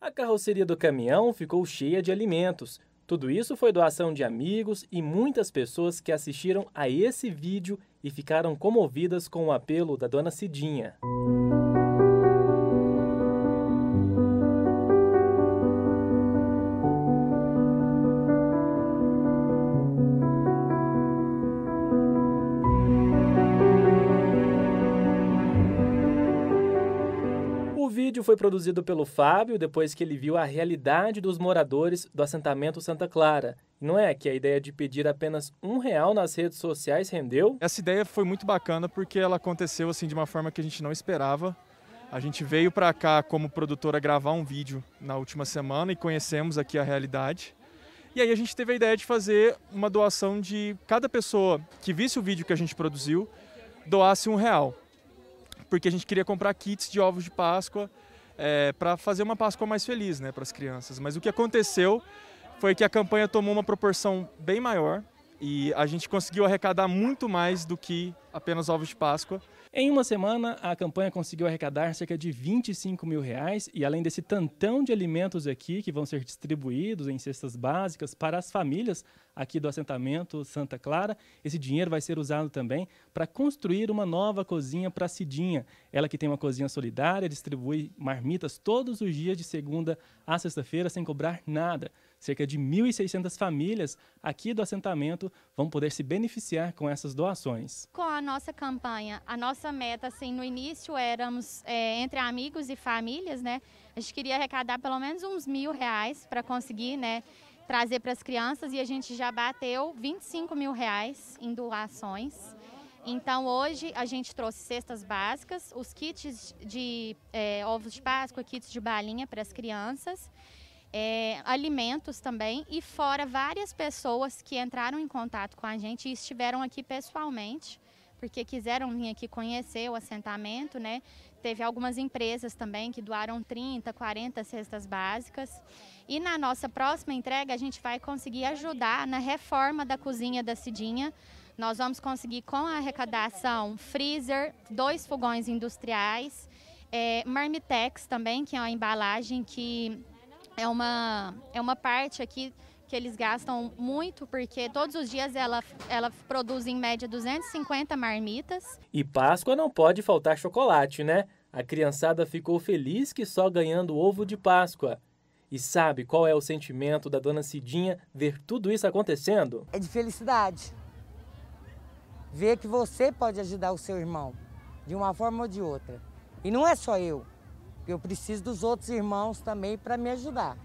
A carroceria do caminhão ficou cheia de alimentos. Tudo isso foi doação de amigos e muitas pessoas que assistiram a esse vídeo e ficaram comovidas com o apelo da dona Cidinha. Música vídeo foi produzido pelo Fábio depois que ele viu a realidade dos moradores do assentamento Santa Clara. Não é que a ideia de pedir apenas um real nas redes sociais rendeu? Essa ideia foi muito bacana porque ela aconteceu assim de uma forma que a gente não esperava. A gente veio para cá como produtora gravar um vídeo na última semana e conhecemos aqui a realidade. E aí a gente teve a ideia de fazer uma doação de cada pessoa que visse o vídeo que a gente produziu doasse um real porque a gente queria comprar kits de ovos de Páscoa é, eh, para fazer uma Páscoa mais feliz né, para as crianças. Mas o que aconteceu foi que a campanha tomou uma proporção bem maior e a gente conseguiu arrecadar muito mais do que apenas ovos de Páscoa. Em uma semana, a campanha conseguiu arrecadar cerca de 25 mil reais e além desse tantão de alimentos aqui que vão ser distribuídos em cestas básicas para as famílias aqui do assentamento Santa Clara, esse dinheiro vai ser usado também para construir uma nova cozinha para a Cidinha. Ela que tem uma cozinha solidária, distribui marmitas todos os dias de segunda a sexta-feira sem cobrar nada. Cerca de 1.600 famílias aqui do assentamento vão poder se beneficiar com essas doações a nossa campanha, a nossa meta, assim, no início éramos é, entre amigos e famílias, né? A gente queria arrecadar pelo menos uns mil reais para conseguir, né, trazer para as crianças e a gente já bateu 25 mil reais em doações. Então hoje a gente trouxe cestas básicas, os kits de é, ovos de Páscoa, kits de balinha para as crianças. É, alimentos também e fora várias pessoas que entraram em contato com a gente e estiveram aqui pessoalmente porque quiseram vir aqui conhecer o assentamento, né? Teve algumas empresas também que doaram 30, 40 cestas básicas. E na nossa próxima entrega, a gente vai conseguir ajudar na reforma da cozinha da Cidinha. Nós vamos conseguir, com a arrecadação, freezer, dois fogões industriais, é, marmitex também, que é uma embalagem que é uma, é uma parte aqui que eles gastam muito, porque todos os dias ela, ela produz em média 250 marmitas. E Páscoa não pode faltar chocolate, né? A criançada ficou feliz que só ganhando ovo de Páscoa. E sabe qual é o sentimento da dona Cidinha ver tudo isso acontecendo? É de felicidade. Ver que você pode ajudar o seu irmão, de uma forma ou de outra. E não é só eu, eu preciso dos outros irmãos também para me ajudar.